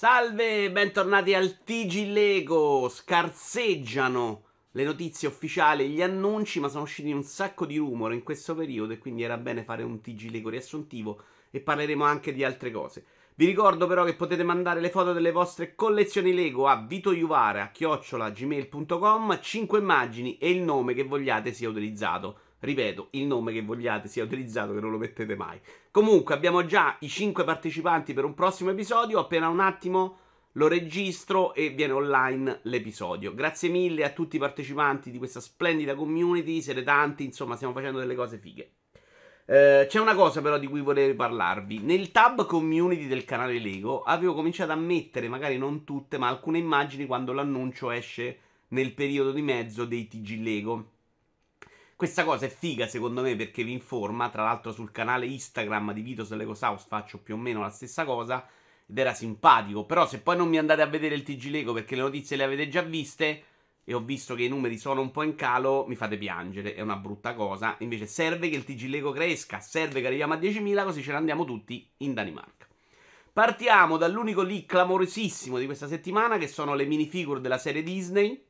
Salve, bentornati al TG Lego. Scarseggiano le notizie ufficiali, gli annunci, ma sono usciti un sacco di rumore in questo periodo e quindi era bene fare un TG Lego riassuntivo e parleremo anche di altre cose. Vi ricordo però che potete mandare le foto delle vostre collezioni Lego a vitoiuvara@gmail.com, 5 immagini e il nome che vogliate sia utilizzato. Ripeto, il nome che vogliate sia utilizzato, che non lo mettete mai. Comunque, abbiamo già i 5 partecipanti per un prossimo episodio. Appena un attimo lo registro e viene online l'episodio. Grazie mille a tutti i partecipanti di questa splendida community. Siete tanti, insomma, stiamo facendo delle cose fighe. Eh, c'è una cosa però di cui volevo parlarvi. Nel tab community del canale Lego avevo cominciato a mettere, magari non tutte, ma alcune immagini quando l'annuncio esce nel periodo di mezzo dei TG Lego. Questa cosa è figa secondo me perché vi informa, tra l'altro sul canale Instagram di Vito Selecosaus faccio più o meno la stessa cosa ed era simpatico, però se poi non mi andate a vedere il TG Lego perché le notizie le avete già viste e ho visto che i numeri sono un po' in calo, mi fate piangere, è una brutta cosa, invece serve che il TG Lego cresca, serve che arriviamo a 10.000 così ce ne andiamo tutti in Danimarca. Partiamo dall'unico lì clamorosissimo di questa settimana che sono le minifigure della serie Disney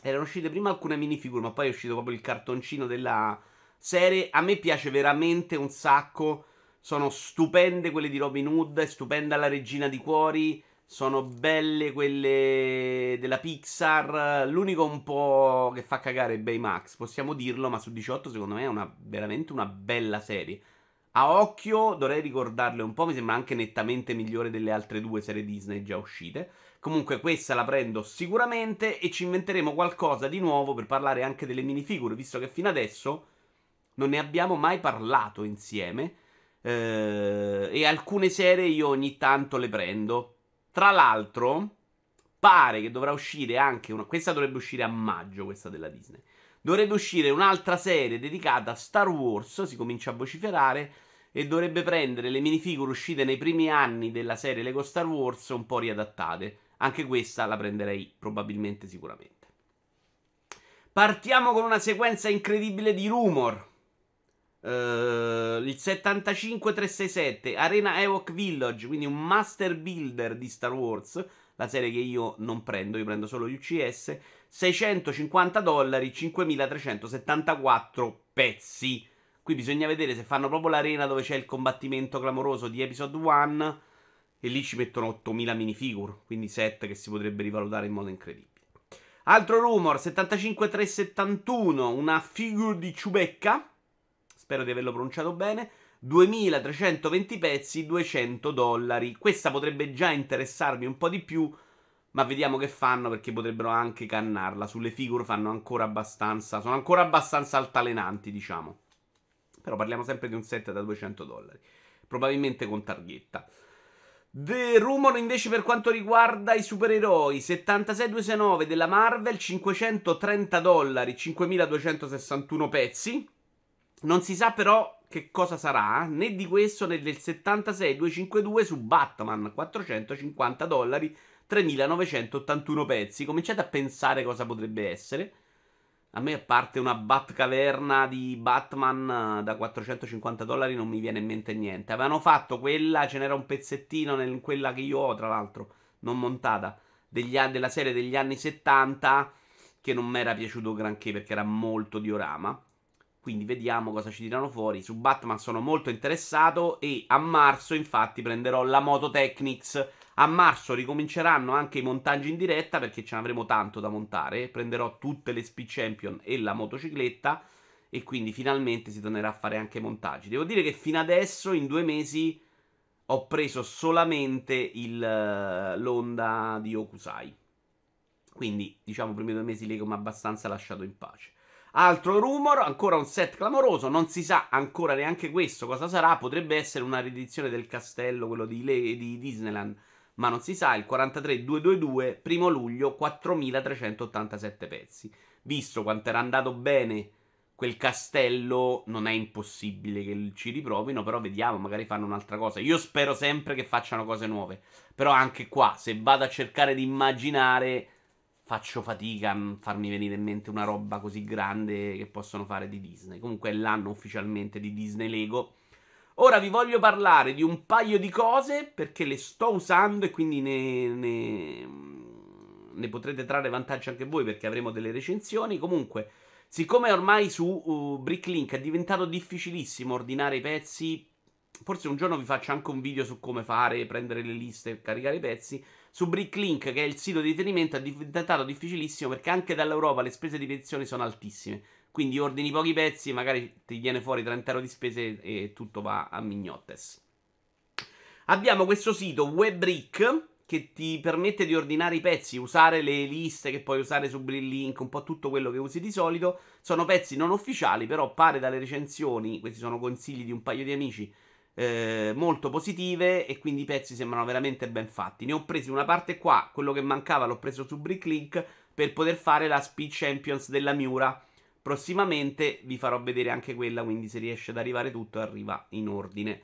erano uscite prima alcune minifigure, ma poi è uscito proprio il cartoncino della serie. A me piace veramente un sacco. Sono stupende quelle di Robin Hood, è stupenda la regina di cuori. Sono belle quelle della Pixar. L'unico un po' che fa cagare è Baymax, possiamo dirlo, ma su 18 secondo me è una, veramente una bella serie. A occhio dovrei ricordarle un po', mi sembra anche nettamente migliore delle altre due serie Disney già uscite. Comunque questa la prendo sicuramente e ci inventeremo qualcosa di nuovo per parlare anche delle minifigure, visto che fino adesso non ne abbiamo mai parlato insieme. Eh, e alcune serie io ogni tanto le prendo. Tra l'altro, pare che dovrà uscire anche una... Questa dovrebbe uscire a maggio, questa della Disney. Dovrebbe uscire un'altra serie dedicata a Star Wars, si comincia a vociferare, e dovrebbe prendere le minifigure uscite nei primi anni della serie Lego Star Wars un po' riadattate. Anche questa la prenderei probabilmente sicuramente. Partiamo con una sequenza incredibile di rumor. Uh, il 75367 Arena Ewok Village, quindi un master builder di Star Wars, la serie che io non prendo, io prendo solo gli UCS. 650 dollari, 5.374 pezzi. Qui bisogna vedere se fanno proprio l'arena dove c'è il combattimento clamoroso di Episode 1 e lì ci mettono 8.000 minifigure, quindi set che si potrebbe rivalutare in modo incredibile. Altro rumor, 75371, una figure di Ciubecca, spero di averlo pronunciato bene, 2320 pezzi, 200 dollari. Questa potrebbe già interessarmi un po' di più ma vediamo che fanno perché potrebbero anche cannarla. Sulle figure fanno ancora abbastanza. Sono ancora abbastanza altalenanti, diciamo. Però parliamo sempre di un set da 200 dollari. Probabilmente con targhetta. The Rumor invece per quanto riguarda i supereroi 76269 della Marvel 530 dollari 5261 pezzi Non si sa però che cosa sarà eh? né di questo né del 76252 su Batman 450 dollari 3981 pezzi. Cominciate a pensare cosa potrebbe essere. A me, a parte una Batcaverna di Batman eh, da 450 dollari, non mi viene in mente niente. Avevano fatto quella, ce n'era un pezzettino, nel, quella che io ho, tra l'altro, non montata, degli, della serie degli anni 70, che non mi era piaciuto granché perché era molto diorama. Quindi vediamo cosa ci tirano fuori. Su Batman sono molto interessato e a marzo, infatti, prenderò la Moto Technics a marzo ricominceranno anche i montaggi in diretta perché ce ne avremo tanto da montare. Prenderò tutte le Speed Champion e la motocicletta e quindi finalmente si tornerà a fare anche i montaggi. Devo dire che fino adesso, in due mesi, ho preso solamente il, eh, l'onda di Okusai. Quindi, diciamo, i primi due mesi Lego mi ha abbastanza lasciato in pace. Altro rumor, ancora un set clamoroso, non si sa ancora neanche questo cosa sarà, potrebbe essere una riedizione del castello, quello di, Le- di Disneyland ma non si sa, il 43222, primo luglio, 4387 pezzi. Visto quanto era andato bene quel castello, non è impossibile che ci riprovino, però vediamo, magari fanno un'altra cosa. Io spero sempre che facciano cose nuove, però anche qua, se vado a cercare di immaginare, faccio fatica a farmi venire in mente una roba così grande che possono fare di Disney. Comunque è l'anno ufficialmente di Disney Lego Ora vi voglio parlare di un paio di cose perché le sto usando e quindi ne, ne, ne potrete trarre vantaggio anche voi perché avremo delle recensioni. Comunque, siccome ormai su uh, Bricklink è diventato difficilissimo ordinare i pezzi, forse un giorno vi faccio anche un video su come fare, prendere le liste, e caricare i pezzi. Su Bricklink, che è il sito di riferimento, è diventato difficilissimo perché anche dall'Europa le spese di petizione sono altissime. Quindi ordini pochi pezzi, e magari ti viene fuori 30 euro di spese e tutto va a mignottes. Abbiamo questo sito Webrick che ti permette di ordinare i pezzi, usare le liste che puoi usare su Brillink, un po' tutto quello che usi di solito. Sono pezzi non ufficiali, però pare dalle recensioni, questi sono consigli di un paio di amici, eh, molto positive e quindi i pezzi sembrano veramente ben fatti. Ne ho presi una parte qua, quello che mancava l'ho preso su Bricklink per poter fare la Speed Champions della Miura Prossimamente vi farò vedere anche quella, quindi se riesce ad arrivare tutto arriva in ordine.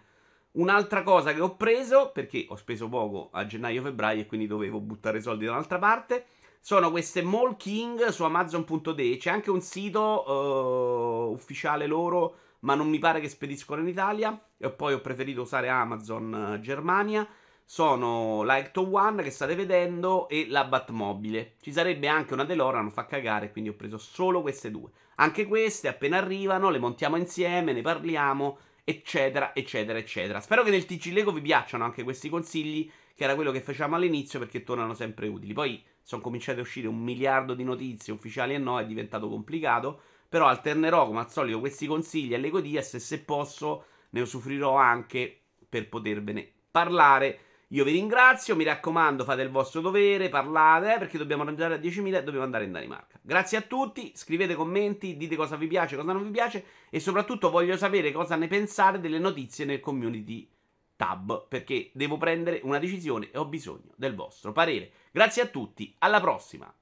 Un'altra cosa che ho preso, perché ho speso poco a gennaio-febbraio e quindi dovevo buttare soldi da un'altra parte, sono queste Mall King su Amazon.de. C'è anche un sito uh, ufficiale loro, ma non mi pare che spediscono in Italia. E poi ho preferito usare Amazon eh, Germania sono la Ecto One che state vedendo e la Batmobile. Ci sarebbe anche una DeLorean, non fa cagare, quindi ho preso solo queste due. Anche queste appena arrivano le montiamo insieme, ne parliamo, eccetera, eccetera, eccetera. Spero che nel TG Lego vi piacciono anche questi consigli, che era quello che facciamo all'inizio perché tornano sempre utili. Poi sono cominciate a uscire un miliardo di notizie ufficiali e no, è diventato complicato, però alternerò come al solito questi consigli alle Lego Dias e se posso ne usufruirò anche per potervene parlare io vi ringrazio, mi raccomando, fate il vostro dovere, parlate, eh, perché dobbiamo raggiungere a 10.000 e dobbiamo andare in Danimarca. Grazie a tutti, scrivete commenti, dite cosa vi piace, cosa non vi piace e soprattutto voglio sapere cosa ne pensate delle notizie nel community tab, perché devo prendere una decisione e ho bisogno del vostro parere. Grazie a tutti, alla prossima!